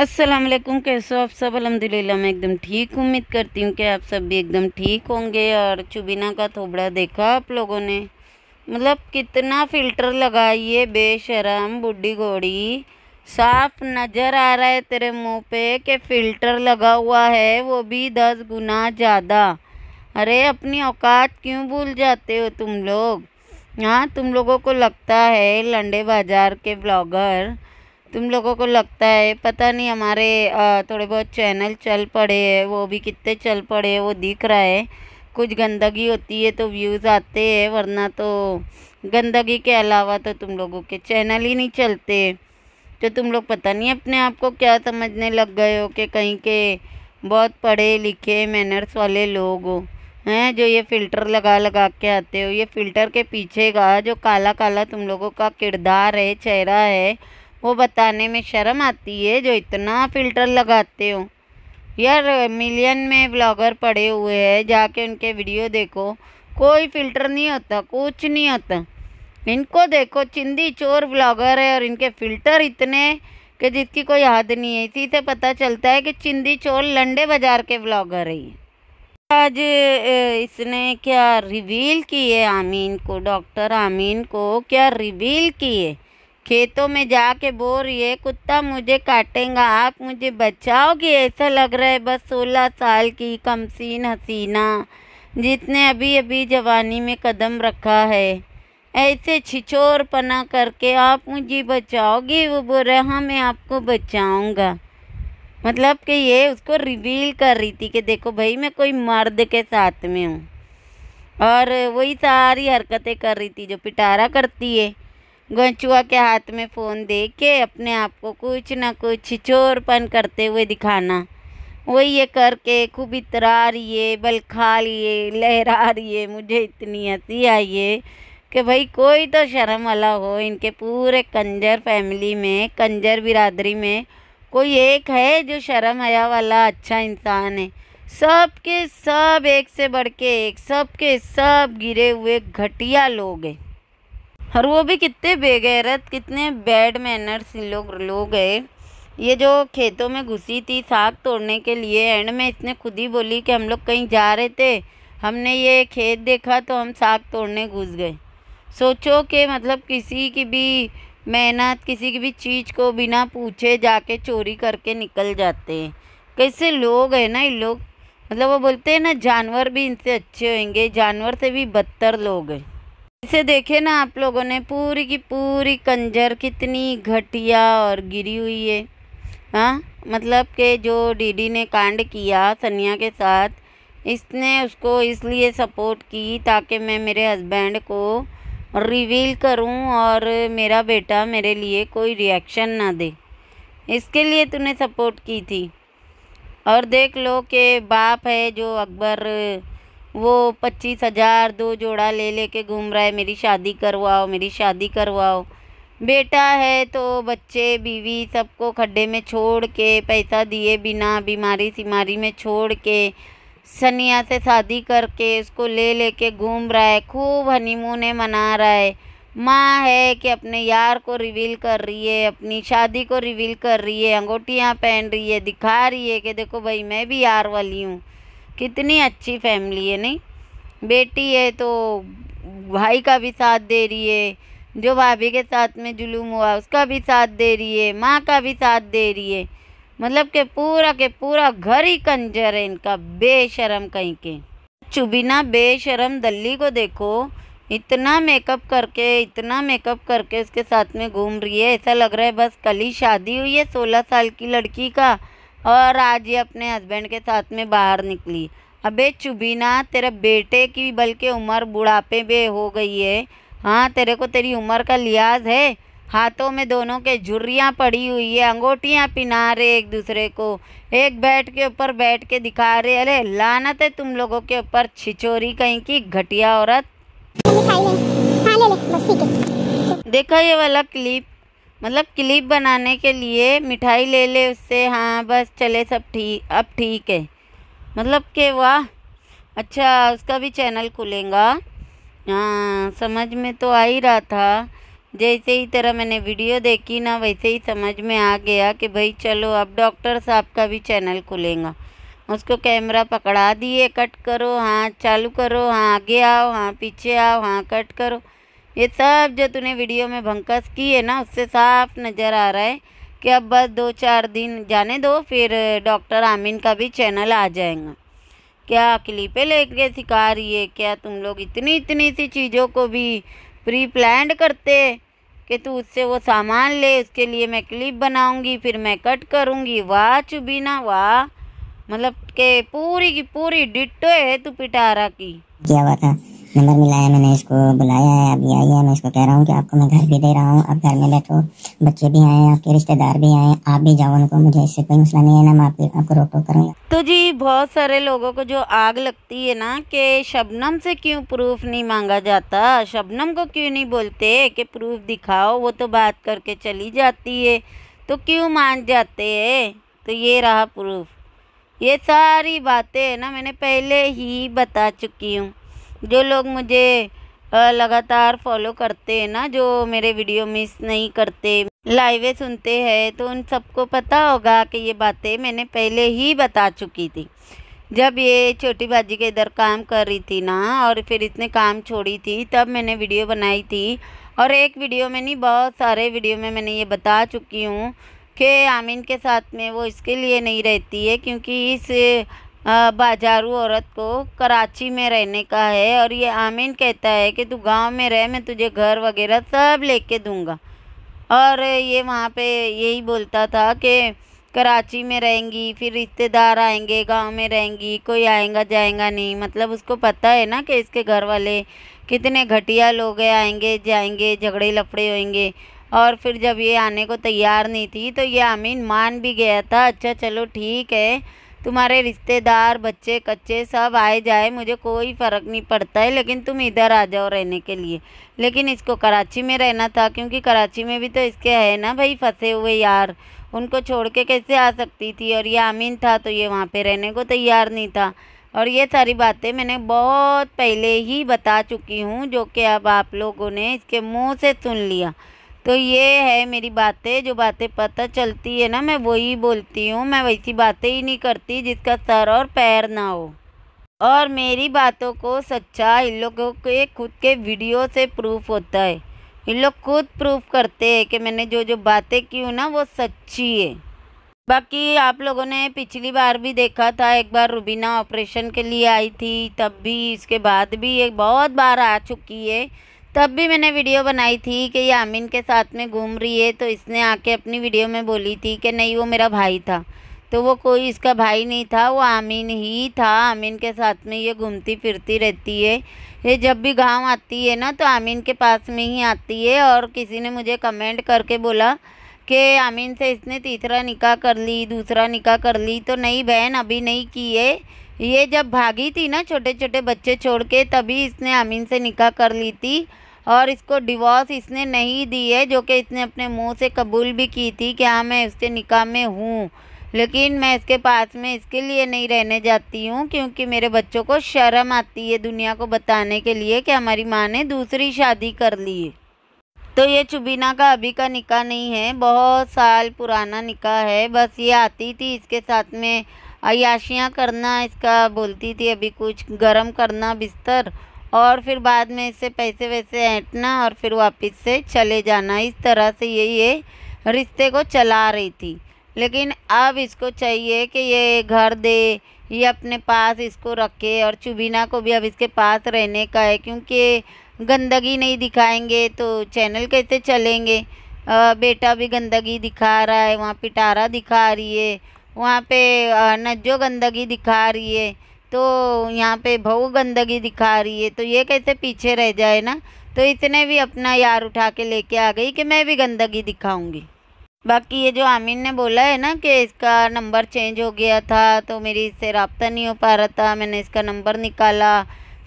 अस्सलाम वालेकुम कैसे हो आप सब अलहमदिल्ला मैं एकदम ठीक उम्मीद करती हूँ कि आप सब भी एकदम ठीक होंगे और चुबिना का थोबड़ा देखा आप लोगों ने मतलब कितना फ़िल्टर लगाइए बेशरम बूढ़ी घोड़ी साफ नज़र आ रहा है तेरे मुंह पे कि फ़िल्टर लगा हुआ है वो भी दस गुना ज़्यादा अरे अपनी औकात क्यों भूल जाते हो तुम लोग हाँ तुम लोगों को लगता है लंडे बाज़ार के ब्लॉगर तुम लोगों को लगता है पता नहीं हमारे थोड़े बहुत चैनल चल पड़े हैं वो भी कितने चल पड़े हैं वो दिख रहा है कुछ गंदगी होती है तो व्यूज़ आते हैं वरना तो गंदगी के अलावा तो तुम लोगों के चैनल ही नहीं चलते तो तुम लोग पता नहीं अपने आप को क्या समझने लग गए हो कि कहीं के बहुत पढ़े लिखे मैनर्स वाले लोग हैं जो ये फ़िल्टर लगा लगा के आते हो ये फ़िल्टर के पीछे का जो काला काला तुम लोगों का किरदार है चेहरा है वो बताने में शर्म आती है जो इतना फ़िल्टर लगाते हो यार मिलियन में ब्लॉगर पड़े हुए हैं जाके उनके वीडियो देखो कोई फ़िल्टर नहीं होता कुछ नहीं होता इनको देखो चिंदी चोर ब्लॉगर है और इनके फ़िल्टर इतने कि जिसकी कोई याद नहीं है इसी से पता चलता है कि चिंदी चोर लंडे बाज़ार के ब्लॉगर है आज इसने क्या रिवील किए आमीन को डॉक्टर आमीन को क्या रिवील किए खेतों में जाके बो रही है कुत्ता मुझे काटेगा आप मुझे बचाओगे ऐसा लग रहा है बस सोलह साल की कमसीन हसीना जिसने अभी अभी जवानी में कदम रखा है ऐसे छिछोर पना करके आप मुझे बचाओगे वो बोल रहे हाँ मैं आपको बचाऊंगा मतलब कि ये उसको रिवील कर रही थी कि देखो भाई मैं कोई मर्द के साथ में हूँ और वही सारी हरकतें कर रही थी जो पिटारा करती है गंचुआ के हाथ में फ़ोन दे के अपने आप को कुछ ना कुछ चोरपन करते हुए दिखाना वही ये करके खूब इतरा रही बल खा लिए लहरा रही मुझे इतनी हँसी आई है कि भाई कोई तो शर्म वाला हो इनके पूरे कंजर फैमिली में कंजर बिरादरी में कोई एक है जो शर्म हया वाला अच्छा इंसान है सब के सब एक से बढ़ के एक सब के सब गिरे हुए घटिया लोग हैं और वो भी कितने बेगैरत कितने बैड मैनर्स लोग लोग गए ये जो खेतों में घुसी थी साग तोड़ने के लिए एंड में इसने खुद ही बोली कि हम लोग कहीं जा रहे थे हमने ये खेत देखा तो हम साग तोड़ने घुस गए सोचो कि मतलब किसी की भी मेहनत किसी की भी चीज़ को बिना पूछे जाके चोरी करके निकल जाते हैं कैसे लोग हैं ना ये लोग मतलब वो बोलते हैं ना जानवर भी इनसे अच्छे होंगे जानवर से भी बदतर लोग हैं इसे देखे ना आप लोगों ने पूरी की पूरी कंजर कितनी घटिया और गिरी हुई है हाँ मतलब के जो डीडी ने कांड किया सनिया के साथ इसने उसको इसलिए सपोर्ट की ताकि मैं मेरे हस्बैंड को रिवील करूं और मेरा बेटा मेरे लिए कोई रिएक्शन ना दे इसके लिए तूने सपोर्ट की थी और देख लो कि बाप है जो अकबर वो पच्चीस हज़ार दो जोड़ा ले लेके घूम रहा है मेरी शादी करवाओ मेरी शादी करवाओ बेटा है तो बच्चे बीवी सबको खड्डे में छोड़ के पैसा दिए बिना बीमारी सीमारी में छोड़ के सनिया से शादी करके उसको ले लेके घूम रहा है खूब हनीमून है मना रहा है माँ है कि अपने यार को रिवील कर रही है अपनी शादी को रिवील कर रही है अंगूठियाँ पहन रही है दिखा रही है कि देखो भाई मैं भी यार वाली हूँ कितनी अच्छी फैमिली है नहीं बेटी है तो भाई का भी साथ दे रही है जो भाभी के साथ में जुलूम हुआ उसका भी साथ दे रही है माँ का भी साथ दे रही है मतलब के पूरा के पूरा घर ही कंजर है इनका बेशरम कहीं के चुबिना बेशरम दल्ली को देखो इतना मेकअप करके इतना मेकअप करके उसके साथ में घूम रही है ऐसा लग रहा है बस कल ही शादी हुई है सोलह साल की लड़की का और आज ये अपने हस्बैंड के साथ में बाहर निकली अबे चुबीना तेरे बेटे की बल्कि उम्र बुढ़ापे में हो गई है हाँ तेरे को तेरी उम्र का लिहाज है हाथों में दोनों के झुर्रियाँ पड़ी हुई है अंगूठियाँ पिना रहे एक दूसरे को एक बैठ के ऊपर बैठ के दिखा रहे अरे लानत है तुम लोगों के ऊपर छिचोरी कहीं की घटिया औरत देखा ये वाला क्लिप मतलब क्लिप बनाने के लिए मिठाई ले ले उससे हाँ बस चले सब ठीक अब ठीक है मतलब के वाह अच्छा उसका भी चैनल खुलेगा हाँ समझ में तो आ ही रहा था जैसे ही तरह मैंने वीडियो देखी ना वैसे ही समझ में आ गया कि भाई चलो अब डॉक्टर साहब का भी चैनल खुलेगा उसको कैमरा पकड़ा दिए कट करो हाँ चालू करो हाँ आगे आओ हाँ पीछे आओ हाँ कट करो ये सब जो तूने वीडियो में भंकस की है ना उससे साफ नज़र आ रहा है कि अब बस दो चार दिन जाने दो फिर डॉक्टर आमिन का भी चैनल आ जाएगा क्या क्लिपें लेके सिखा रही है क्या तुम लोग इतनी इतनी सी चीज़ों को भी प्री प्लान करते कि तू उससे वो सामान ले उसके लिए मैं क्लिप बनाऊंगी फिर मैं कट करूंगी वाह चुबीना वाह मतलब के पूरी की पूरी डिट्टो है तू पिटारा की क्या बात है नंबर मिला है मैंने इसको बुलाया है अभी आई है मैं इसको कह रहा हूँ कि आपको मैं घर भी दे रहा हूँ आप घर में बैठो बच्चे भी आए हैं आपके रिश्तेदार भी आए आप भी जाओ उनको मुझे इससे कोई मसला नहीं है ना मैं आपको रोक टोक करूँगा तो जी बहुत सारे लोगों को जो आग लगती है ना कि शबनम से क्यों प्रूफ नहीं मांगा जाता शबनम को क्यों नहीं बोलते कि प्रूफ दिखाओ वो तो बात करके चली जाती है तो क्यों मान जाते है तो ये रहा प्रूफ ये सारी बातें ना मैंने पहले ही बता चुकी हूँ जो लोग मुझे लगातार फॉलो करते हैं ना जो मेरे वीडियो मिस नहीं करते लाइवे सुनते हैं तो उन सबको पता होगा कि ये बातें मैंने पहले ही बता चुकी थी जब ये छोटी बाजी के इधर काम कर रही थी ना और फिर इतने काम छोड़ी थी तब मैंने वीडियो बनाई थी और एक वीडियो में नहीं बहुत सारे वीडियो में मैंने ये बता चुकी हूँ कि आमिन के साथ में वो इसके लिए नहीं रहती है क्योंकि इस बाजारू औरत को कराची में रहने का है और ये आमीन कहता है कि तू गांव में रह मैं तुझे घर वगैरह सब लेके दूंगा और ये वहाँ पे यही बोलता था कि कराची में रहेंगी फिर रिश्तेदार आएंगे गांव में रहेंगी कोई आएगा जाएगा नहीं मतलब उसको पता है ना कि इसके घर वाले कितने घटिया लोग आएंगे जाएंगे झगड़े लफड़े होंगे और फिर जब ये आने को तैयार नहीं थी तो ये आमीन मान भी गया था अच्छा चलो ठीक है तुम्हारे रिश्तेदार बच्चे कच्चे सब आए जाए मुझे कोई फ़र्क नहीं पड़ता है लेकिन तुम इधर आ जाओ रहने के लिए लेकिन इसको कराची में रहना था क्योंकि कराची में भी तो इसके है ना भाई फंसे हुए यार उनको छोड़ के कैसे आ सकती थी और ये आमीन था तो ये वहाँ पे रहने को तैयार नहीं था और ये सारी बातें मैंने बहुत पहले ही बता चुकी हूँ जो कि अब आप लोगों ने इसके मुँह से सुन लिया तो ये है मेरी बातें जो बातें पता चलती है ना मैं वही बोलती हूँ मैं वैसी बातें ही नहीं करती जिसका सर और पैर ना हो और मेरी बातों को सच्चा इन लोगों के खुद के वीडियो से प्रूफ होता है इन लोग खुद प्रूफ करते हैं कि मैंने जो जो बातें की हूँ ना वो सच्ची है बाकी आप लोगों ने पिछली बार भी देखा था एक बार रुबीना ऑपरेशन के लिए आई थी तब भी इसके बाद भी एक बहुत बार आ चुकी है तब भी मैंने वीडियो बनाई थी कि ये आमिन के साथ में घूम रही है तो इसने आके अपनी वीडियो में बोली थी कि नहीं वो मेरा भाई था तो वो कोई इसका भाई नहीं था वो आमीन ही था आमीन के साथ में ये घूमती फिरती रहती है ये जब भी गांव आती है ना तो आमीन के पास में ही आती है और किसी ने मुझे कमेंट करके बोला कि आमीन से इसने तीसरा निकाह कर ली दूसरा निकाह कर ली तो नहीं बहन अभी नहीं की है ये जब भागी थी ना छोटे छोटे बच्चे छोड़ के तभी इसने आमीन से निकाह कर ली थी और इसको डिवोर्स इसने नहीं दी है जो कि इसने अपने मुंह से कबूल भी की थी कि हाँ मैं उसके निकाह में हूँ लेकिन मैं इसके पास में इसके लिए नहीं रहने जाती हूँ क्योंकि मेरे बच्चों को शर्म आती है दुनिया को बताने के लिए कि हमारी माँ ने दूसरी शादी कर ली है तो ये चुबीना का अभी का निका नहीं है बहुत साल पुराना निका है बस ये आती थी इसके साथ में अयाशियाँ करना इसका बोलती थी अभी कुछ गर्म करना बिस्तर और फिर बाद में इससे पैसे वैसे ऐटना और फिर वापस से चले जाना इस तरह से ये ये रिश्ते को चला रही थी लेकिन अब इसको चाहिए कि ये घर दे ये अपने पास इसको रखे और चुबीना को भी अब इसके पास रहने का है क्योंकि गंदगी नहीं दिखाएंगे तो चैनल कैसे चलेंगे आ, बेटा भी गंदगी दिखा रहा है वहाँ पिटारा दिखा रही है वहाँ पे नज्जो गंदगी दिखा रही है तो यहाँ पे बहु गंदगी दिखा रही है तो ये कैसे पीछे रह जाए ना तो इसने भी अपना यार उठा के लेके आ गई कि मैं भी गंदगी दिखाऊंगी बाकी ये जो आमिन ने बोला है ना कि इसका नंबर चेंज हो गया था तो मेरी इससे रबता नहीं हो पा रहा था मैंने इसका नंबर निकाला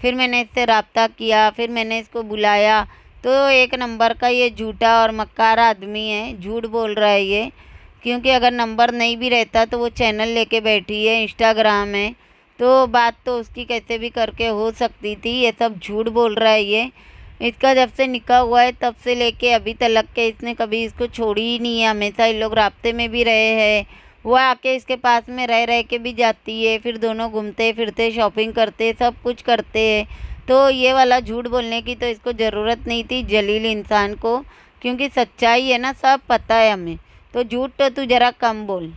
फिर मैंने इससे रबता किया फिर मैंने इसको बुलाया तो एक नंबर का ये झूठा और मक्कार आदमी है झूठ बोल रहा है ये क्योंकि अगर नंबर नहीं भी रहता तो वो चैनल लेके बैठी है इंस्टाग्राम है तो बात तो उसकी कैसे भी करके हो सकती थी ये सब झूठ बोल रहा है ये इसका जब से निकाह हुआ है तब से लेके अभी तलक के इसने कभी इसको छोड़ी ही नहीं है हमेशा ये लोग रबते में भी रहे हैं वह आके इसके पास में रह रह के भी जाती है फिर दोनों घूमते फिरते शॉपिंग करते सब कुछ करते हैं तो ये वाला झूठ बोलने की तो इसको ज़रूरत नहीं थी जलील इंसान को क्योंकि सच्चाई है ना सब पता है हमें तो झूठ तो तू ज़रा कम बोल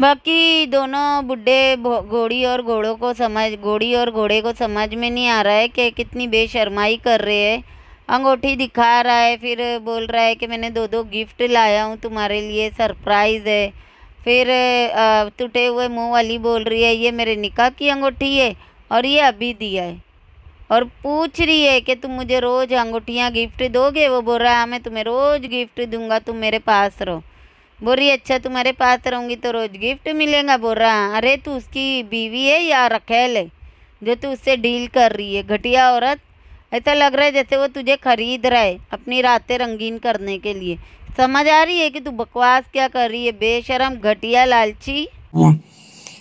बाकी दोनों बुढे घोड़ी और घोड़ों को समझ घोड़ी और घोड़े को समझ में नहीं आ रहा है कि कितनी बेशरमाई कर रहे है अंगूठी दिखा रहा है फिर बोल रहा है कि मैंने दो दो गिफ्ट लाया हूँ तुम्हारे लिए सरप्राइज़ है फिर टूटे हुए मुंह वाली बोल रही है ये मेरे निकाह की अंगूठी है और ये अभी दिया है और पूछ रही है कि तुम मुझे रोज़ अंगूठियाँ गिफ्ट दोगे वो बोल रहा है हाँ, मैं तुम्हें रोज़ गिफ्ट दूंगा तुम मेरे पास रहो बोल रही अच्छा तुम्हारे पास रहूँगी तो, तो रोज़ गिफ्ट मिलेगा बोल रहा अरे तू उसकी बीवी है या रखेल है जो तू उससे डील कर रही है घटिया औरत ऐसा लग रहा है जैसे वो तुझे खरीद रहा है अपनी रातें रंगीन करने के लिए समझ आ रही है कि तू बकवास क्या कर रही है बेशरम घटिया लालची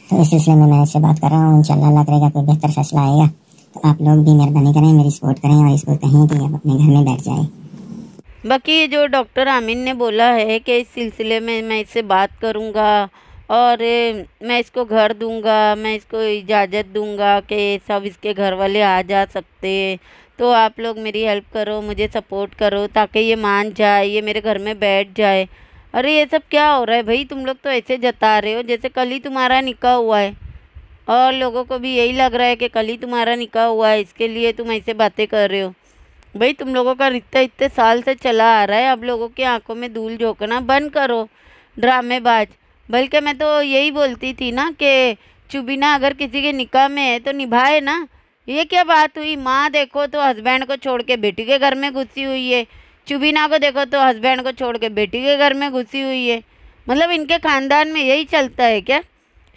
तो इस सिलसिले में मैं बात कर रहा हूँ करेगा कोई बेहतर फैसला आएगा तो आप लोग भी मेहरबानी करें मेरी सपोर्ट करें और इसको कहें कि आप अपने घर में बैठ जाए बाकी जो डॉक्टर आमिन ने बोला है कि इस सिलसिले में मैं इससे बात करूँगा और मैं इसको घर दूंगा मैं इसको इजाज़त दूंगा कि सब इसके घर वाले आ जा सकते तो आप लोग मेरी हेल्प करो मुझे सपोर्ट करो ताकि ये मान जाए ये मेरे घर में बैठ जाए अरे ये सब क्या हो रहा है भाई तुम लोग तो ऐसे जता रहे हो जैसे कल ही तुम्हारा निका हुआ है और लोगों को भी यही लग रहा है कि कल ही तुम्हारा निका हुआ है इसके लिए तुम ऐसे बातें कर रहे हो भाई तुम लोगों का रिश्ता इतने साल से चला आ रहा है अब लोगों की आंखों में धूल झोंकना बंद करो ड्रामेबाज बल्कि मैं तो यही बोलती थी ना कि चुबिना अगर किसी के निकाह में है तो निभाए ना ये क्या बात हुई माँ देखो तो हस्बैंड को छोड़ के बेटी के घर में घुसी हुई है चुबिना को देखो तो हस्बैंड को छोड़ के बेटी के घर में घुसी हुई है मतलब इनके ख़ानदान में यही चलता है क्या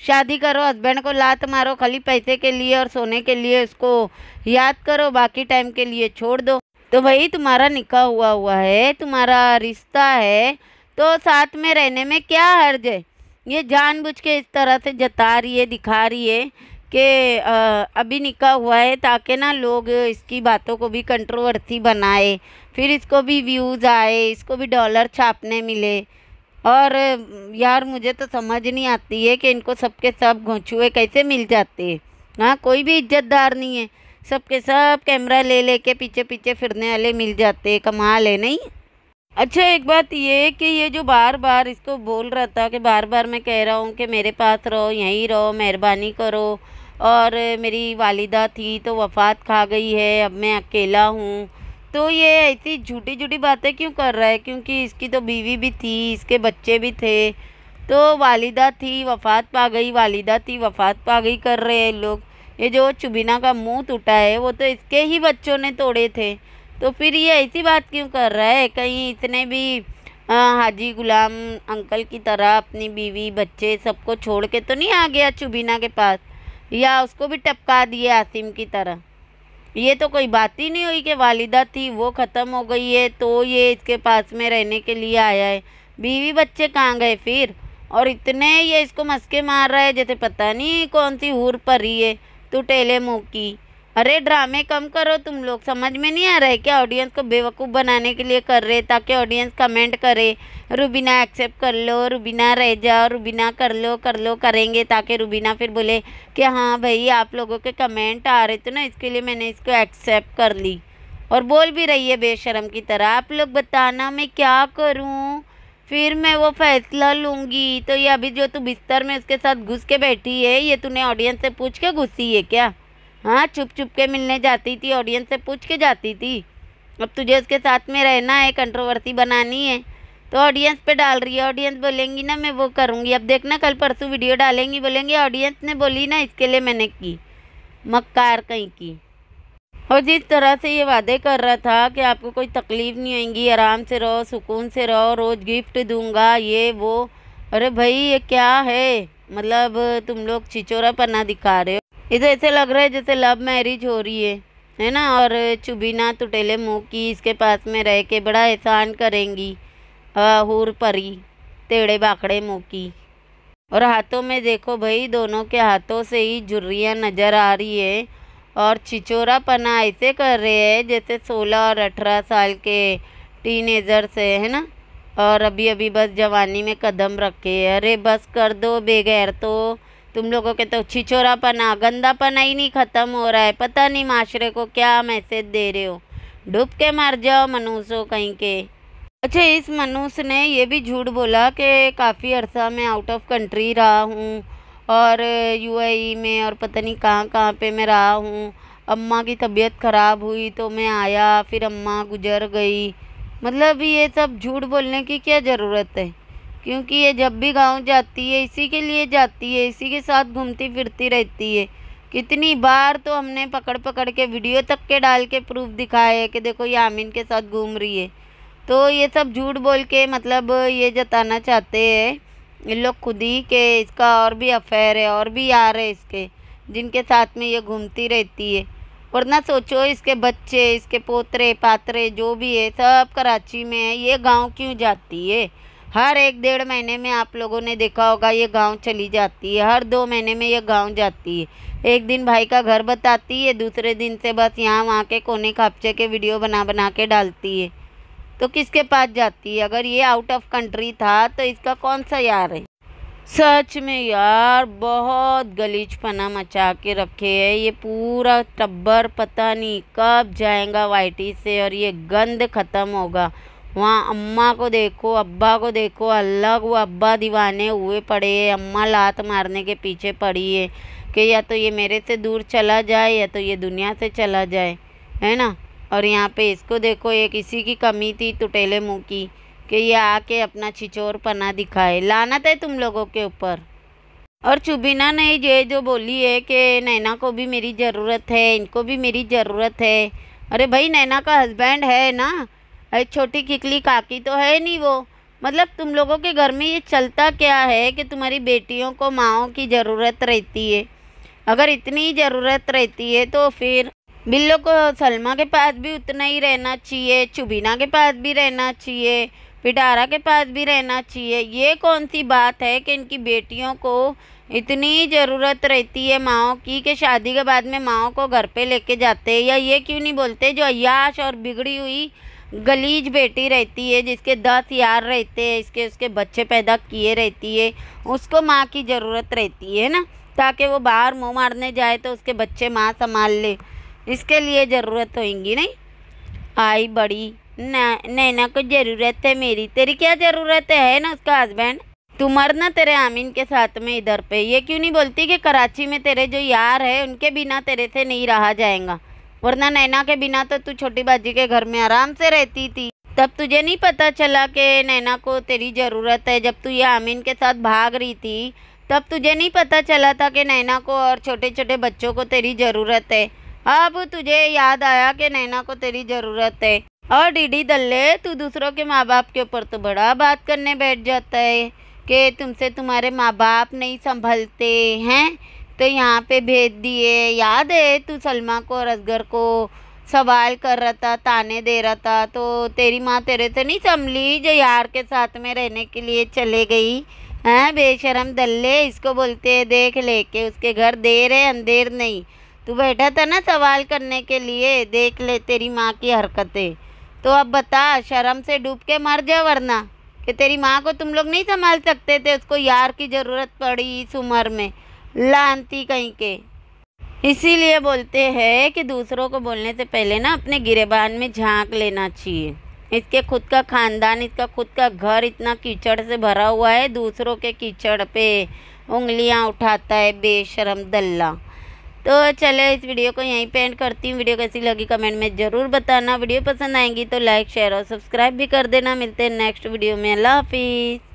शादी करो हस्बैंड को लात मारो खाली पैसे के लिए और सोने के लिए उसको याद करो बाकी टाइम के लिए छोड़ दो तो भाई तुम्हारा निका हुआ हुआ है तुम्हारा रिश्ता है तो साथ में रहने में क्या हर्ज है ये जानबूझ के इस तरह से जता रही है दिखा रही है कि अभी निका हुआ है ताकि ना लोग इसकी बातों को भी कंट्रोवर्सी बनाए फिर इसको भी व्यूज़ आए इसको भी डॉलर छापने मिले और यार मुझे तो समझ नहीं आती है कि इनको सबके सब घोंचुए कैसे मिल जाते हैं हाँ कोई भी इज्जतदार नहीं है सबके सब कैमरा ले ले के पीछे पीछे फिरने वाले मिल जाते कमाल है नहीं अच्छा एक बात ये कि ये जो बार बार इसको बोल रहा था कि बार बार मैं कह रहा हूँ कि मेरे पास रहो यहीं रहो मेहरबानी करो और मेरी वालिदा थी तो वफ़ात खा गई है अब मैं अकेला हूँ तो ये ऐसी झूठी झूठी बातें क्यों कर रहा है क्योंकि इसकी तो बीवी भी थी इसके बच्चे भी थे तो वालिदा थी वफ़ात पा गई वालिदा थी वफ़ात पा गई कर रहे हैं लोग ये जो चुबिना का मुंह टूटा है वो तो इसके ही बच्चों ने तोड़े थे तो फिर ये ऐसी बात क्यों कर रहा है कहीं इतने भी हाजी गुलाम अंकल की तरह अपनी बीवी बच्चे सबको छोड़ के तो नहीं आ गया चुबिना के पास या उसको भी टपका दिए आसिम की तरह ये तो कोई बात ही नहीं हुई कि वालिदा थी वो ख़त्म हो गई है तो ये इसके पास में रहने के लिए आया है बीवी बच्चे कहाँ गए फिर और इतने ये इसको मस्के मार रहा है जैसे पता नहीं कौन सी हूर ही है तू टेले मुँह की अरे ड्रामे कम करो तुम लोग समझ में नहीं आ रहा है क्या ऑडियंस को बेवकूफ़ बनाने के लिए कर रहे ताकि ऑडियंस कमेंट करे रुबीना एक्सेप्ट कर लो रुबीना रह जाओ रुबीना कर लो कर लो करेंगे ताकि रुबीना फिर बोले कि हाँ भाई आप लोगों के कमेंट आ रहे थे ना इसके लिए मैंने इसको एक्सेप्ट कर ली और बोल भी रही है बेशरम की तरह आप लोग बताना मैं क्या करूँ फिर मैं वो फैसला लूँगी तो ये अभी जो तू बिस्तर में उसके साथ घुस के बैठी है ये तूने ऑडियंस से पूछ के घुसी है क्या हाँ चुप चुप के मिलने जाती थी ऑडियंस से पूछ के जाती थी अब तुझे उसके साथ में रहना है कंट्रोवर्सी बनानी है तो ऑडियंस पे डाल रही है ऑडियंस बोलेंगी ना मैं वो करूँगी अब देखना कल परसों वीडियो डालेंगी बोलेंगी ऑडियंस ने बोली ना इसके लिए मैंने की मक्कार कहीं की और जिस तरह से ये वादे कर रहा था कि आपको कोई तकलीफ़ नहीं आएंगी आराम से रहो सुकून से रहो रोज़ गिफ्ट दूँगा ये वो अरे भाई ये क्या है मतलब तुम लोग छिचोरापना दिखा रहे हो तो ऐसे लग रहा है जैसे लव मैरिज हो रही है है ना और चुबीना तुटेले मुँह की इसके पास में रह के बड़ा एहसान करेंगी हूर परी टेढ़े बाखड़े मुँह की और हाथों में देखो भाई दोनों के हाथों से ही झुर्रियाँ नज़र आ रही है और छिचोरा पना ऐसे कर रहे हैं जैसे सोलह और अठारह साल के से है ना और अभी अभी बस जवानी में कदम रखे अरे बस कर दो बेगैर तो तुम लोगों के तो छिछोरापना गंदापना ही नहीं ख़त्म हो रहा है पता नहीं माशरे को क्या मैसेज दे रहे हो डूब के मर जाओ मनुष्यों कहीं के अच्छा इस मनुष्य ने ये भी झूठ बोला कि काफ़ी अरसा मैं आउट ऑफ कंट्री रहा हूँ और यूएई e में और पता नहीं कहाँ कहाँ पे मैं रहा हूँ अम्मा की तबीयत ख़राब हुई तो मैं आया फिर अम्मा गुजर गई मतलब ये सब झूठ बोलने की क्या ज़रूरत है क्योंकि ये जब भी गांव जाती है इसी के लिए जाती है इसी के साथ घूमती फिरती रहती है कितनी बार तो हमने पकड़ पकड़ के वीडियो तक के डाल के प्रूफ दिखाए है कि देखो ये आमीन के साथ घूम रही है तो ये सब झूठ बोल के मतलब ये जताना चाहते हैं इन लोग खुद ही के इसका और भी अफेयर है और भी यार है इसके जिनके साथ में ये घूमती रहती है वरना सोचो इसके बच्चे इसके पोतरे पात्रे जो भी है सब कराची में है ये गांव क्यों जाती है हर एक डेढ़ महीने में आप लोगों ने देखा होगा ये गांव चली जाती है हर दो महीने में ये गांव जाती है एक दिन भाई का घर बताती है दूसरे दिन से बस यहाँ वहाँ के कोने खापचे के वीडियो बना बना के डालती है तो किसके पास जाती है अगर ये आउट ऑफ कंट्री था तो इसका कौन सा यार है सच में यार बहुत गलीच पना मचा के रखे है ये पूरा टब्बर पता नहीं कब जाएगा वाइटी से और ये गंद ख़त्म होगा वहाँ अम्मा को देखो अब्बा को देखो अलग वो अब्बा दीवाने हुए पड़े है अम्मा लात मारने के पीछे पड़ी है कि या तो ये मेरे से दूर चला जाए या तो ये दुनिया से चला जाए है ना और यहाँ पे इसको देखो एक इसी की कमी थी तुटेले मुँह की कि ये आके अपना छिचोर पना दिखाए लानत है तुम लोगों के ऊपर और चुबिना ने जो जो बोली है कि नैना को भी मेरी ज़रूरत है इनको भी मेरी ज़रूरत है अरे भाई नैना का हस्बैंड है ना अरे छोटी किकली काकी तो है नहीं वो मतलब तुम लोगों के घर में ये चलता क्या है कि तुम्हारी बेटियों को माओ की ज़रूरत रहती है अगर इतनी ज़रूरत रहती है तो फिर बिल्लो को सलमा के पास भी उतना ही रहना चाहिए चुबीना के पास भी रहना चाहिए पिटारा के पास भी रहना चाहिए ये कौन सी बात है कि इनकी बेटियों को इतनी ज़रूरत रहती है माओ की कि शादी के बाद में माओ को घर पे लेके जाते हैं या ये क्यों नहीं बोलते जो अयाश और बिगड़ी हुई गलीज बेटी रहती है जिसके दस यार रहते हैं इसके उसके बच्चे पैदा किए रहती है उसको माँ की ज़रूरत रहती है ना ताकि वो बाहर मुँह मारने जाए तो उसके बच्चे माँ संभाल ले इसके लिए ज़रूरत होगी नहीं आई बड़ी ना नैना को ज़रूरत है मेरी तेरी क्या ज़रूरत है ना उसका हस्बैंड तू मरना तेरे आमीन के साथ में इधर पे ये क्यों नहीं बोलती कि कराची में तेरे जो यार है उनके बिना तेरे से नहीं रहा जाएगा वरना नैना के बिना तो तू छोटी बाजी के घर में आराम से रहती थी तब तुझे नहीं पता चला कि नैना को तेरी ज़रूरत है जब तू ये आमीन के साथ भाग रही थी तब तुझे नहीं पता चला था कि नैना को और छोटे छोटे बच्चों को तेरी ज़रूरत है अब तुझे याद आया कि नैना को तेरी ज़रूरत है और डीडी दल्ले तू दूसरों के माँ बाप के ऊपर तो बड़ा बात करने बैठ जाता है कि तुमसे तुम्हारे माँ बाप नहीं संभलते हैं तो यहाँ पे भेज दिए याद है तू सलमा को और असगर को सवाल कर रहा था ताने दे रहा था तो तेरी माँ तेरे से नहीं संभली जो यार के साथ में रहने के लिए चले गई हैं बेशरम दल्ले इसको बोलते हैं देख ले के उसके घर देर है अंधेर नहीं तू बैठा था ना सवाल करने के लिए देख ले तेरी माँ की हरकतें तो अब बता शर्म से डूब के मर जा वरना कि तेरी माँ को तुम लोग नहीं संभाल सकते थे उसको यार की ज़रूरत पड़ी इस उम्र में लानती कहीं के इसीलिए बोलते हैं कि दूसरों को बोलने से पहले ना अपने गिरेबान में झांक लेना चाहिए इसके खुद का खानदान इसका खुद का घर इतना कीचड़ से भरा हुआ है दूसरों के कीचड़ पे उंगलियां उठाता है बेशरम दल्ला तो चले इस वीडियो को यहीं पे एंड करती हूँ वीडियो कैसी लगी कमेंट में ज़रूर बताना वीडियो पसंद आएंगी तो लाइक शेयर और सब्सक्राइब भी कर देना मिलते हैं नेक्स्ट वीडियो में अल्लाह हाफिज़